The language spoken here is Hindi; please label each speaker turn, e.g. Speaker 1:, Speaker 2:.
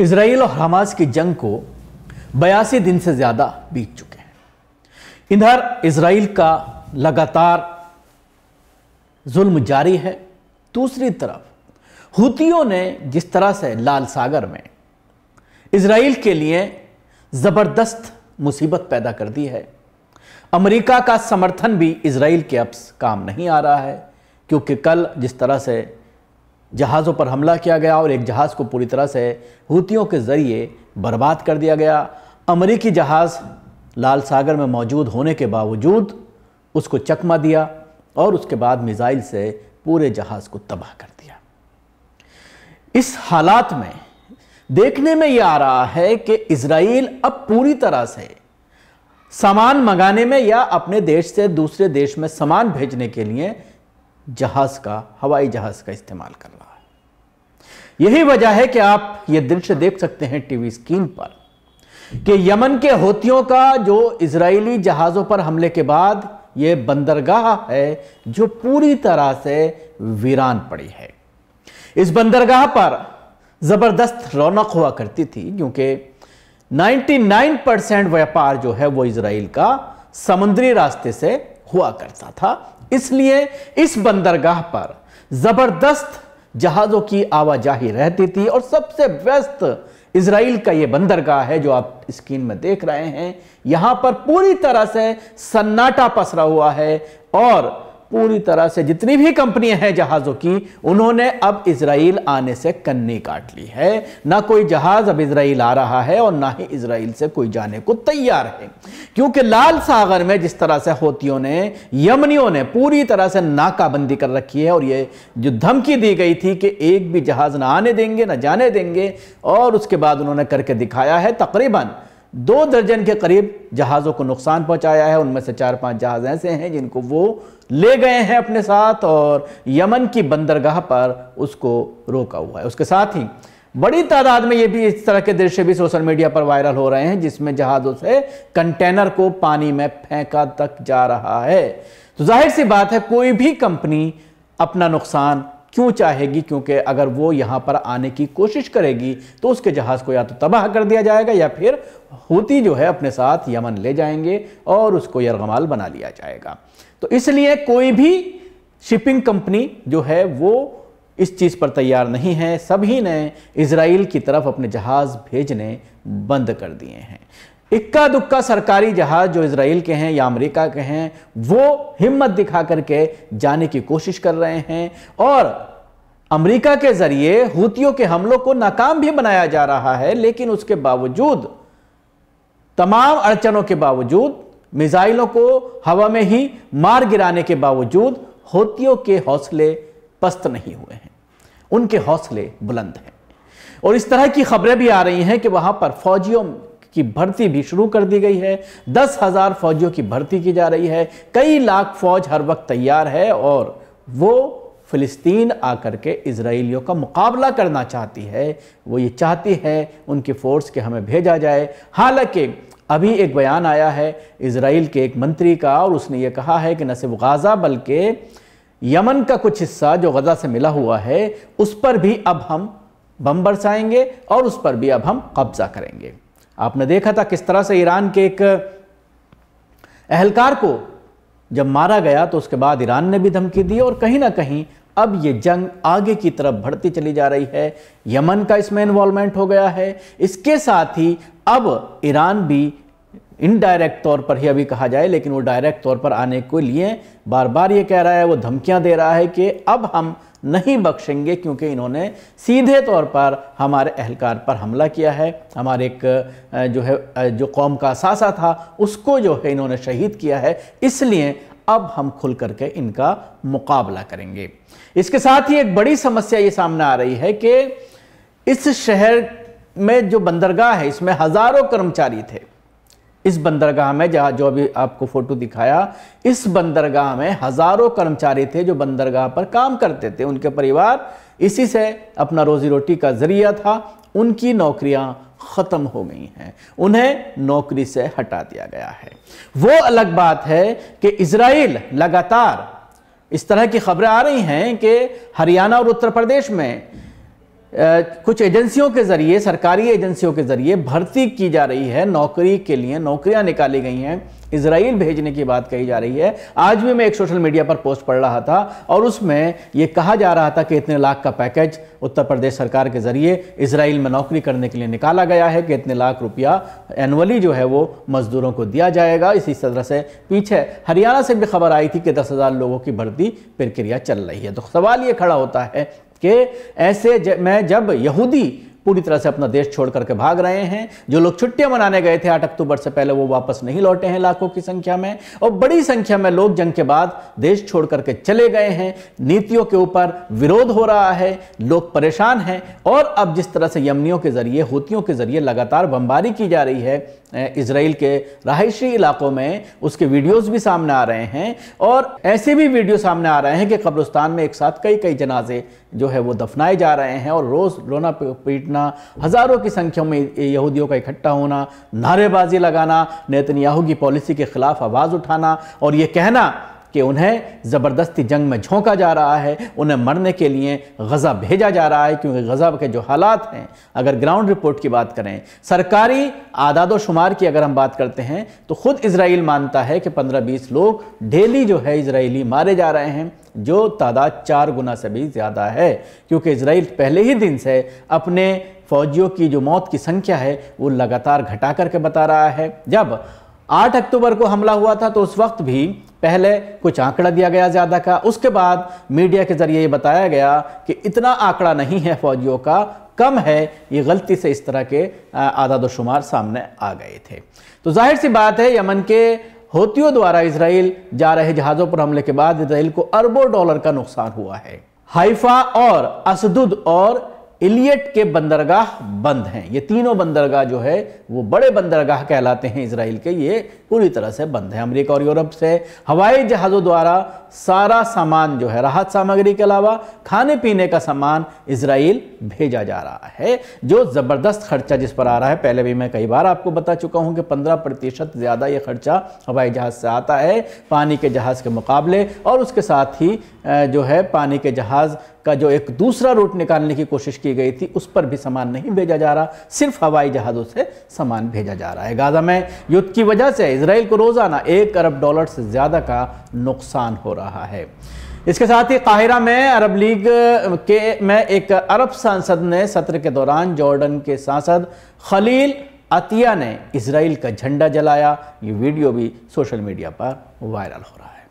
Speaker 1: इसराइल और हमास की जंग को बयासी दिन से ज़्यादा बीत चुके हैं इधर इसराइल का लगातार जुल्म जारी है दूसरी तरफ हुतियों ने जिस तरह से लाल सागर में इसराइल के लिए ज़बरदस्त मुसीबत पैदा कर दी है अमेरिका का समर्थन भी इसराइल के अब काम नहीं आ रहा है क्योंकि कल जिस तरह से जहाज़ों पर हमला किया गया और एक जहाज़ को पूरी तरह से हूतियों के ज़रिए बर्बाद कर दिया गया अमरीकी जहाज़ लाल सागर में मौजूद होने के बावजूद उसको चकमा दिया और उसके बाद मिज़ाइल से पूरे जहाज़ को तबाह कर दिया इस हालात में देखने में यह आ रहा है कि इसराइल अब पूरी तरह से सामान मंगाने में या अपने देश से दूसरे देश में सामान भेजने के लिए जहाज़ का हवाई जहाज़ का इस्तेमाल कर रहा है यही वजह है कि आप ये दृश्य देख सकते हैं टीवी स्क्रीन पर कि यमन के होतियों का जो इजरायली जहाज़ों पर हमले के बाद यह बंदरगाह है जो पूरी तरह से वीरान पड़ी है इस बंदरगाह पर ज़बरदस्त रौनक हुआ करती थी क्योंकि 99 परसेंट व्यापार जो है वो इसराइल का समुद्री रास्ते से हुआ करता था इसलिए इस बंदरगाह पर ज़बरदस्त जहाज़ों की आवाजाही रहती थी और सबसे व्यस्त इसराइल का यह बंदरगाह है जो आप स्क्रीन में देख रहे हैं यहां पर पूरी तरह से सन्नाटा पसरा हुआ है और पूरी तरह से जितनी भी कंपनियां हैं जहाज़ों की उन्होंने अब इसराइल आने से कन्नी काट ली है ना कोई जहाज़ अब इसराइल आ रहा है और ना ही इसराइल से कोई जाने को तैयार है क्योंकि लाल सागर में जिस तरह से होतियों ने यमनियों ने पूरी तरह से नाकाबंदी कर रखी है और ये जो धमकी दी गई थी कि एक भी जहाज़ ना आने देंगे ना जाने देंगे और उसके बाद उन्होंने करके दिखाया है तकरीबन दो दर्जन के करीब जहाज़ों को नुकसान पहुंचाया है उनमें से चार पांच जहाज़ ऐसे हैं जिनको वो ले गए हैं अपने साथ और यमन की बंदरगाह पर उसको रोका हुआ है उसके साथ ही बड़ी तादाद में ये भी इस तरह के दृश्य भी सोशल मीडिया पर वायरल हो रहे हैं जिसमें जहाज़ों से कंटेनर को पानी में फेंका तक जा रहा है तो जाहिर सी बात है कोई भी कंपनी अपना नुकसान क्यों चाहेगी क्योंकि अगर वो यहाँ पर आने की कोशिश करेगी तो उसके जहाज़ को या तो तबाह कर दिया जाएगा या फिर होती जो है अपने साथ यमन ले जाएंगे और उसको यरगमाल बना लिया जाएगा तो इसलिए कोई भी शिपिंग कंपनी जो है वो इस चीज़ पर तैयार नहीं है सभी ने इसराइल की तरफ अपने जहाज़ भेजने बंद कर दिए हैं इक्का दुक्का सरकारी जहाज जो इसराइल के हैं या अमेरिका के हैं वो हिम्मत दिखा करके जाने की कोशिश कर रहे हैं और अमेरिका के जरिए हूतियों के हमलों को नाकाम भी बनाया जा रहा है लेकिन उसके बावजूद तमाम अड़चनों के बावजूद मिसाइलों को हवा में ही मार गिराने के बावजूद होतियों के हौसले पस्त नहीं हुए हैं उनके हौसले बुलंद हैं और इस तरह की खबरें भी आ रही हैं कि वहां पर फौजियों की भर्ती भी शुरू कर दी गई है दस हज़ार फौजियों की भर्ती की जा रही है कई लाख फौज हर वक्त तैयार है और वो फ़िलिस्तीन आकर के इसराइलियों का मुकाबला करना चाहती है वो ये चाहती है उनकी फ़ोर्स के हमें भेजा जाए हालांकि अभी एक बयान आया है इसराइल के एक मंत्री का और उसने ये कहा है कि न सिर्फ गाज़ा बल्कि यमन का कुछ हिस्सा जो गज़ा से मिला हुआ है उस पर भी अब हम बम बरसाएंगे और उस पर भी अब हम कब्ज़ा करेंगे आपने देखा था किस तरह से ईरान के एक अहलकार को जब मारा गया तो उसके बाद ईरान ने भी धमकी दी और कहीं ना कहीं अब ये जंग आगे की तरफ बढ़ती चली जा रही है यमन का इसमें इन्वॉल्वमेंट हो गया है इसके साथ ही अब ईरान भी इनडायरेक्ट तौर पर ही अभी कहा जाए लेकिन वो डायरेक्ट तौर पर आने के लिए बार बार ये कह रहा है वो धमकियां दे रहा है कि अब हम नहीं बख्शेंगे क्योंकि इन्होंने सीधे तौर पर हमारे अहलकार पर हमला किया है हमारे एक जो है जो कौम का सासा था उसको जो है इन्होंने शहीद किया है इसलिए अब हम खुल करके इनका मुकाबला करेंगे इसके साथ ही एक बड़ी समस्या ये सामने आ रही है कि इस शहर में जो बंदरगाह है इसमें हज़ारों कर्मचारी थे इस बंदरगाह में जहाँ जो अभी आपको फ़ोटो दिखाया इस बंदरगाह में हज़ारों कर्मचारी थे जो बंदरगाह पर काम करते थे उनके परिवार इसी से अपना रोज़ी रोटी का ज़रिया था उनकी नौकरियां ख़त्म हो गई हैं उन्हें नौकरी से हटा दिया गया है वो अलग बात है कि इसराइल लगातार इस तरह की खबरें आ रही हैं कि हरियाणा और उत्तर प्रदेश में कुछ एजेंसियों के ज़रिए सरकारी एजेंसियों के ज़रिए भर्ती की जा रही है नौकरी के लिए नौकरियां निकाली गई हैं इसराइल भेजने की बात कही जा रही है आज भी मैं एक सोशल मीडिया पर पोस्ट पढ़ रहा था और उसमें यह कहा जा रहा था कि इतने लाख का पैकेज उत्तर प्रदेश सरकार के ज़रिए इसराइल में नौकरी करने के लिए निकाला गया है कि इतने लाख रुपया एनुअली जो है वो मजदूरों को दिया जाएगा इसी तरह से पीछे हरियाणा से भी खबर आई थी कि दस हज़ार लोगों की भर्ती प्रक्रिया चल रही है तो सवाल ये खड़ा होता है कि ऐसे मैं जब यहूदी पूरी तरह से अपना देश छोड़ करके भाग रहे हैं जो लोग छुट्टियां मनाने गए थे आठ अक्टूबर से पहले वो वापस नहीं लौटे हैं लाखों की संख्या में और बड़ी संख्या में लोग जंग के बाद देश छोड़ करके चले गए हैं नीतियों के ऊपर विरोध हो रहा है लोग परेशान हैं और अब जिस तरह से यमनियों के जरिए होतियों के जरिए लगातार बमबारी की जा रही है इसराइल के रहायशी इलाकों में उसके वीडियोस भी सामने आ रहे हैं और ऐसे भी वीडियो सामने आ रहे हैं कि कब्रस्तान में एक साथ कई कई जनाजे जो है वो दफनाए जा रहे हैं और रोज़ रोना पीटना हज़ारों की संख्या में यहूदियों का इकट्ठा होना नारेबाजी लगाना नेतन्याहू की पॉलिसी के ख़िलाफ़ आवाज़ उठाना और ये कहना कि उन्हें ज़बरदस्ती जंग में झोंका जा रहा है उन्हें मरने के लिए गज़ा भेजा जा रहा है क्योंकि गज़ा के जो हालात हैं अगर ग्राउंड रिपोर्ट की बात करें सरकारी आदाद शुमार की अगर हम बात करते हैं तो ख़ुद इसराइल मानता है कि पंद्रह बीस लोग डेली जो है इसराइली मारे जा रहे हैं जो तादाद चार गुना से भी ज़्यादा है क्योंकि इसराइल पहले ही दिन से अपने फौजियों की जो मौत की संख्या है वो लगातार घटा करके बता रहा है जब 8 अक्टूबर को हमला हुआ था तो उस वक्त भी पहले कुछ आंकड़ा दिया गया ज़्यादा का उसके बाद मीडिया के जरिए ये बताया गया कि इतना आंकड़ा नहीं है फौजियों का कम है ये गलती से इस तरह के आदाद शुमार सामने आ गए थे तो जाहिर सी बात है यमन के होतियों द्वारा इसराइल जा रहे जहाज़ों पर हमले के बाद इसराइल को अरबों डॉलर का नुकसान हुआ है हाइफा और असदुद और इलियट के बंदरगाह बंद हैं ये तीनों बंदरगाह जो है वो बड़े बंदरगाह कहलाते हैं इसराइल के ये पूरी तरह से बंद है अमेरिका और यूरोप से हवाई जहाज़ों द्वारा सारा सामान जो है राहत सामग्री के अलावा खाने पीने का सामान इसराइल भेजा जा रहा है जो ज़बरदस्त खर्चा जिस पर आ रहा है पहले भी मैं कई बार आपको बता चुका हूँ कि पंद्रह प्रतिशत ज़्यादा ये खर्चा हवाई जहाज़ से आता है पानी के जहाज़ के मुकाबले और उसके साथ ही जो है पानी के जहाज़ का जो एक दूसरा रूट निकालने की कोशिश की गई थी उस पर भी सामान नहीं भेजा जा रहा सिर्फ हवाई जहाज़ों से सामान भेजा जा रहा है गाज़ा में युद्ध की वजह से इसराइल को रोज़ाना एक अरब डॉलर से ज़्यादा का नुकसान हो रहा है इसके साथ ही काहिरा में अरब लीग के में एक अरब सांसद ने सत्र के दौरान जॉर्डन के सांसद खलील अतिया ने इसराइल का झंडा जलाया ये वीडियो भी सोशल मीडिया पर वायरल हो रहा है